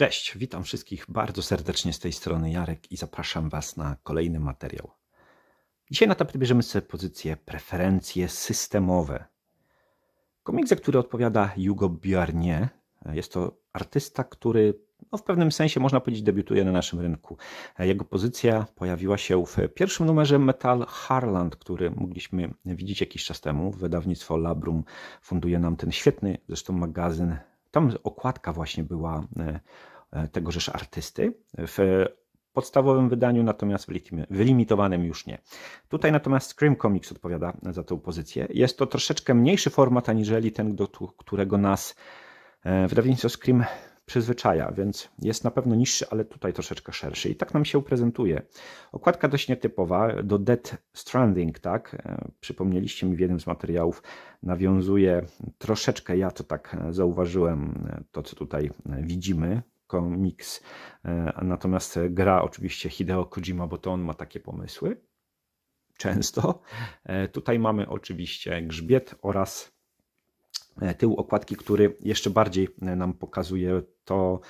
Cześć, witam wszystkich bardzo serdecznie z tej strony Jarek i zapraszam Was na kolejny materiał. Dzisiaj na tapet bierzemy sobie pozycję preferencje systemowe. Komik, za który odpowiada Hugo Biarnie, jest to artysta, który no, w pewnym sensie można powiedzieć debiutuje na naszym rynku. Jego pozycja pojawiła się w pierwszym numerze Metal Harland, który mogliśmy widzieć jakiś czas temu. Wydawnictwo Labrum funduje nam ten świetny zresztą magazyn tam okładka właśnie była e, e, tegożeż artysty. W podstawowym wydaniu, natomiast wylimitowanym już nie. Tutaj natomiast Scream Comics odpowiada za tę pozycję. Jest to troszeczkę mniejszy format aniżeli ten, do którego nas e, wydawnictwo Scream przyzwyczaja, więc jest na pewno niższy, ale tutaj troszeczkę szerszy. I tak nam się prezentuje. Okładka dość nietypowa do Dead Stranding, tak? E, przypomnieliście mi w jednym z materiałów, nawiązuje troszeczkę, ja to tak e, zauważyłem, e, to co tutaj widzimy, komiks, natomiast gra oczywiście Hideo Kojima, bo to on ma takie pomysły często. Tutaj mamy oczywiście grzbiet oraz E, tył okładki, który jeszcze bardziej e, nam pokazuje to,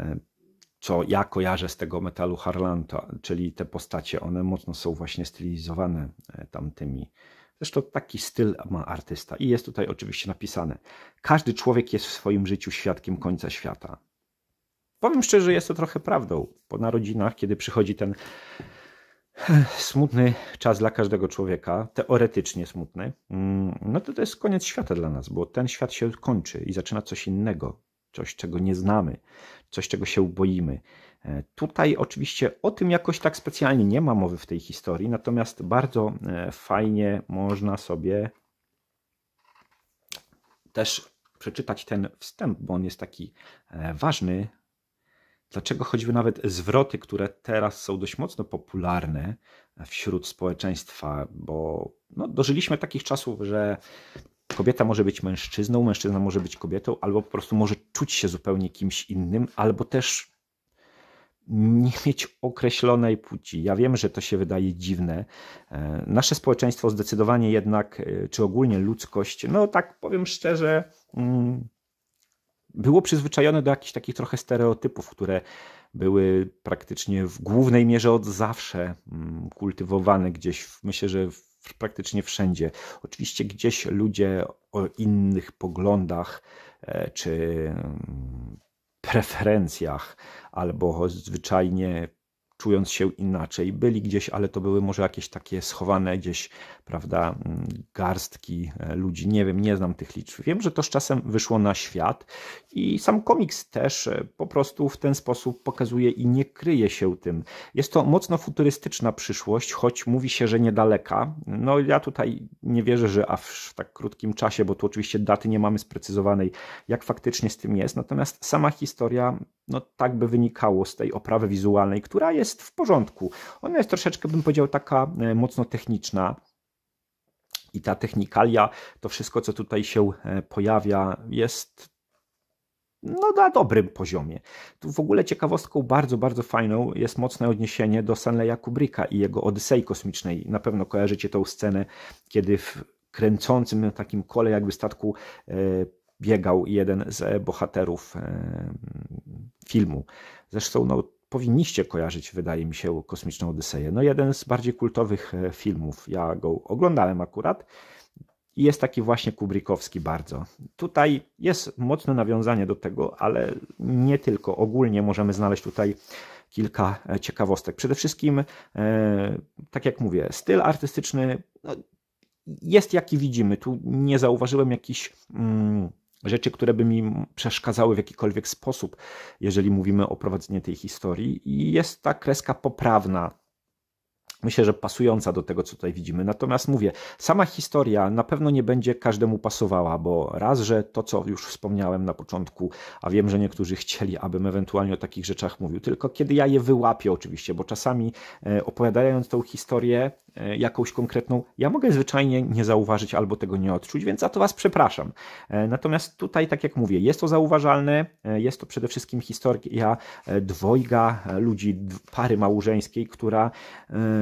e, co ja kojarzę z tego metalu Harlanta, czyli te postacie. One mocno są właśnie stylizowane tamtymi. Zresztą taki styl ma artysta i jest tutaj oczywiście napisane. Każdy człowiek jest w swoim życiu świadkiem końca świata. Powiem szczerze, jest to trochę prawdą, po narodzinach, kiedy przychodzi ten smutny czas dla każdego człowieka, teoretycznie smutny, mm, no to to jest koniec świata dla nas, bo ten świat się kończy i zaczyna coś innego, coś czego nie znamy, coś czego się boimy. E, tutaj oczywiście o tym jakoś tak specjalnie nie ma mowy w tej historii, natomiast bardzo e, fajnie można sobie też przeczytać ten wstęp, bo on jest taki e, ważny, dlaczego choćby nawet zwroty, które teraz są dość mocno popularne wśród społeczeństwa, bo no, dożyliśmy takich czasów, że kobieta może być mężczyzną, mężczyzna może być kobietą, albo po prostu może czuć się zupełnie kimś innym, albo też nie mieć określonej płci. Ja wiem, że to się wydaje dziwne. E, nasze społeczeństwo zdecydowanie jednak, e, czy ogólnie ludzkość, no tak powiem szczerze, mm, było przyzwyczajone do jakichś takich trochę stereotypów, które były praktycznie w głównej mierze od zawsze mm, kultywowane gdzieś, myślę, że praktycznie wszędzie. Oczywiście gdzieś ludzie o innych poglądach e, czy mm, preferencjach albo zwyczajnie czując się inaczej. Byli gdzieś, ale to były może jakieś takie schowane gdzieś, prawda, mm, garstki e, ludzi. Nie wiem, nie znam tych liczb. Wiem, że to z czasem wyszło na świat i sam komiks też e, po prostu w ten sposób pokazuje i nie kryje się tym. Jest to mocno futurystyczna przyszłość, choć mówi się, że niedaleka. No ja tutaj nie wierzę, że aż w tak krótkim czasie, bo tu oczywiście daty nie mamy sprecyzowanej, jak faktycznie z tym jest. Natomiast sama historia no tak by wynikało z tej oprawy wizualnej, która jest w porządku. Ona jest troszeczkę, bym powiedział, taka e, mocno techniczna. I ta technikalia, to wszystko, co tutaj się e, pojawia, jest no, na dobrym poziomie. Tu w ogóle ciekawostką bardzo, bardzo fajną jest mocne odniesienie do Stanleya Kubricka i jego Odysei Kosmicznej. Na pewno kojarzycie tą scenę, kiedy w kręcącym takim kole jakby statku e, biegał jeden z e, bohaterów e, filmu. Zresztą no, powinniście kojarzyć, wydaje mi się, Kosmiczną Odyseję. No, jeden z bardziej kultowych e, filmów. Ja go oglądałem akurat. I jest taki właśnie kubrykowski bardzo. Tutaj jest mocne nawiązanie do tego, ale nie tylko. Ogólnie możemy znaleźć tutaj kilka ciekawostek. Przede wszystkim, tak jak mówię, styl artystyczny no, jest jaki widzimy. Tu nie zauważyłem jakichś. Mm, rzeczy, które by mi przeszkadzały w jakikolwiek sposób, jeżeli mówimy o prowadzeniu tej historii. I jest ta kreska poprawna. Myślę, że pasująca do tego, co tutaj widzimy. Natomiast mówię, sama historia na pewno nie będzie każdemu pasowała, bo raz, że to, co już wspomniałem na początku, a wiem, że niektórzy chcieli, abym ewentualnie o takich rzeczach mówił, tylko kiedy ja je wyłapię, oczywiście, bo czasami e, opowiadając tą historię, E, jakąś konkretną. Ja mogę zwyczajnie nie zauważyć albo tego nie odczuć, więc za to Was przepraszam. E, natomiast tutaj, tak jak mówię, jest to zauważalne, e, jest to przede wszystkim historia dwojga ludzi, pary małżeńskiej, która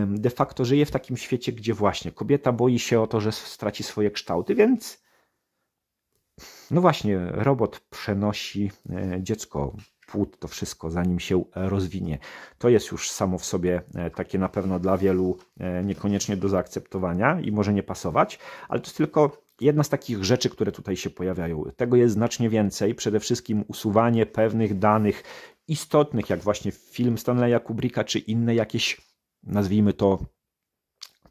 de facto żyje w takim świecie, gdzie właśnie kobieta boi się o to, że straci swoje kształty, więc no właśnie, robot przenosi dziecko płód, to wszystko, zanim się e, rozwinie. To jest już samo w sobie e, takie na pewno dla wielu e, niekoniecznie do zaakceptowania i może nie pasować, ale to jest tylko jedna z takich rzeczy, które tutaj się pojawiają. Tego jest znacznie więcej. Przede wszystkim usuwanie pewnych danych istotnych, jak właśnie film Stanleya Kubricka, czy inne jakieś, nazwijmy to,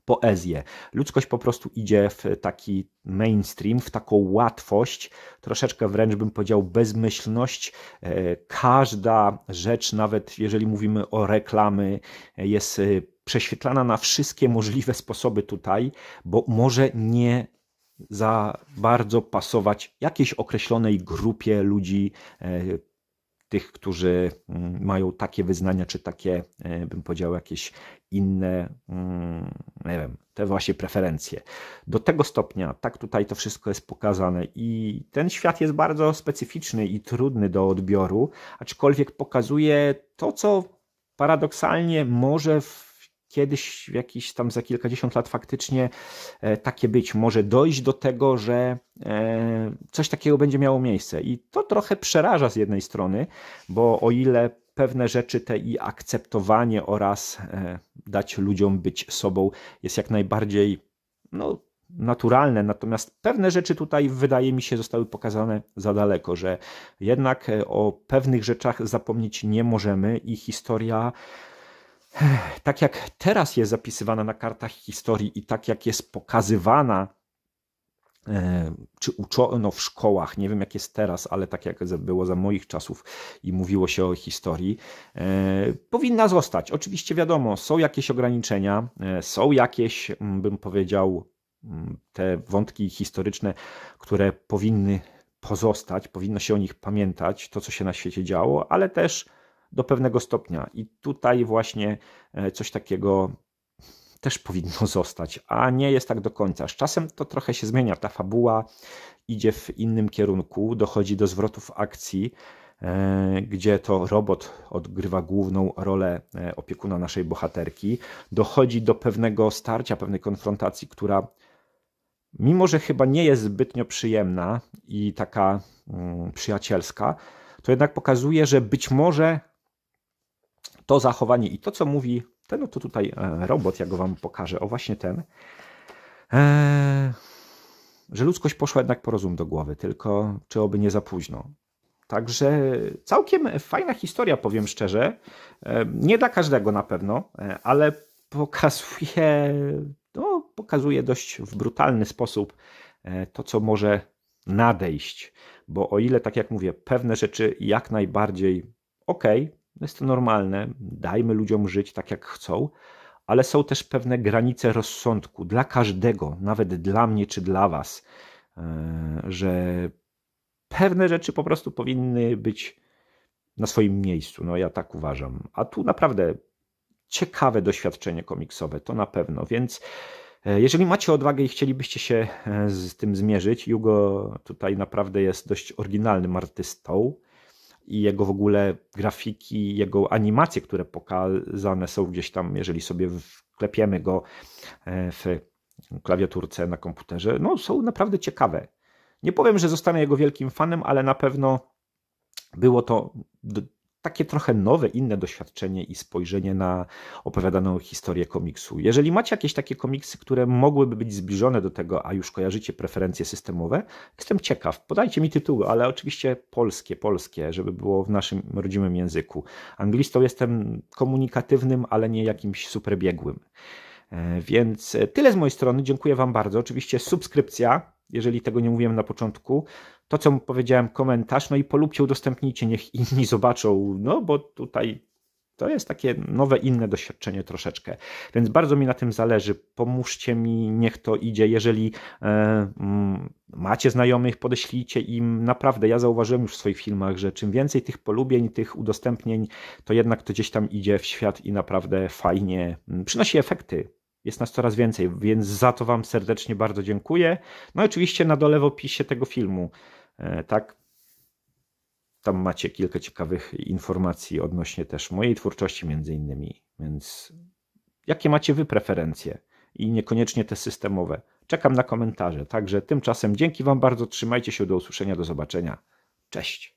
poezję. Ludzkość po prostu idzie w taki mainstream, w taką łatwość, troszeczkę wręcz bym powiedział bezmyślność. E, każda rzecz, nawet jeżeli mówimy o reklamy, e, jest e, prześwietlana na wszystkie możliwe sposoby tutaj, bo może nie za bardzo pasować jakiejś określonej grupie ludzi tych, którzy mm, mają takie wyznania, czy takie, e, bym powiedział, jakieś inne, mm, nie wiem, te właśnie preferencje. Do tego stopnia, tak tutaj to wszystko jest pokazane i ten świat jest bardzo specyficzny i trudny do odbioru, aczkolwiek pokazuje to, co paradoksalnie może w kiedyś, jakiś tam za kilkadziesiąt lat faktycznie e, takie być może dojść do tego, że e, coś takiego będzie miało miejsce. I to trochę przeraża z jednej strony, bo o ile pewne rzeczy te i akceptowanie oraz e, dać ludziom być sobą jest jak najbardziej no, naturalne, natomiast pewne rzeczy tutaj wydaje mi się zostały pokazane za daleko, że jednak o pewnych rzeczach zapomnieć nie możemy i historia tak jak teraz jest zapisywana na kartach historii i tak jak jest pokazywana, e, czy uczono w szkołach, nie wiem jak jest teraz, ale tak jak było za moich czasów i mówiło się o historii, e, powinna zostać. Oczywiście wiadomo, są jakieś ograniczenia, e, są jakieś, bym powiedział, te wątki historyczne, które powinny pozostać, powinno się o nich pamiętać, to co się na świecie działo, ale też do pewnego stopnia. I tutaj właśnie e, coś takiego też powinno zostać, a nie jest tak do końca. Z czasem to trochę się zmienia. Ta fabuła idzie w innym kierunku, dochodzi do zwrotów akcji, e, gdzie to robot odgrywa główną rolę e, opiekuna naszej bohaterki. Dochodzi do pewnego starcia, pewnej konfrontacji, która mimo, że chyba nie jest zbytnio przyjemna i taka mm, przyjacielska, to jednak pokazuje, że być może to zachowanie i to, co mówi ten no to tutaj e, robot, ja go wam pokażę, o właśnie ten, e, że ludzkość poszła jednak po rozum do głowy, tylko czy oby nie za późno. Także całkiem fajna historia, powiem szczerze. E, nie dla każdego na pewno, ale pokazuje, no, pokazuje dość w brutalny sposób to, co może nadejść. Bo o ile, tak jak mówię, pewne rzeczy jak najbardziej ok, jest to normalne, dajmy ludziom żyć tak jak chcą, ale są też pewne granice rozsądku dla każdego, nawet dla mnie czy dla Was, e, że pewne rzeczy po prostu powinny być na swoim miejscu. No ja tak uważam. A tu naprawdę ciekawe doświadczenie komiksowe, to na pewno, więc. E, jeżeli macie odwagę i chcielibyście się e, z tym zmierzyć, Jugo tutaj naprawdę jest dość oryginalnym artystą i jego w ogóle grafiki, jego animacje, które pokazane są gdzieś tam, jeżeli sobie wklepiemy go e, w klawiaturce na komputerze, no są naprawdę ciekawe. Nie powiem, że zostanę jego wielkim fanem, ale na pewno było to takie trochę nowe, inne doświadczenie i spojrzenie na opowiadaną historię komiksu. Jeżeli macie jakieś takie komiksy, które mogłyby być zbliżone do tego, a już kojarzycie preferencje systemowe, jestem ciekaw. Podajcie mi tytuły, ale oczywiście polskie, polskie, żeby było w naszym rodzimym języku. Anglistą jestem komunikatywnym, ale nie jakimś superbiegłym. E, więc e, tyle z mojej strony. Dziękuję Wam bardzo. Oczywiście subskrypcja, jeżeli tego nie mówiłem na początku to, co mu powiedziałem, komentarz, no i polubcie, udostępnijcie, niech inni zobaczą, no bo tutaj to jest takie nowe, inne doświadczenie troszeczkę. Więc bardzo mi na tym zależy. Pomóżcie mi, niech to idzie. Jeżeli e, mm, macie znajomych, podeślijcie im. Naprawdę, ja zauważyłem już w swoich filmach, że czym więcej tych polubień, tych udostępnień, to jednak to gdzieś tam idzie w świat i naprawdę fajnie mm, przynosi efekty. Jest nas coraz więcej, więc za to Wam serdecznie bardzo dziękuję. No i oczywiście na dole w opisie tego filmu, e, tak, tam macie kilka ciekawych informacji odnośnie też mojej twórczości między innymi, więc jakie macie Wy preferencje i niekoniecznie te systemowe. Czekam na komentarze, także tymczasem dzięki Wam bardzo, trzymajcie się, do usłyszenia, do zobaczenia. Cześć!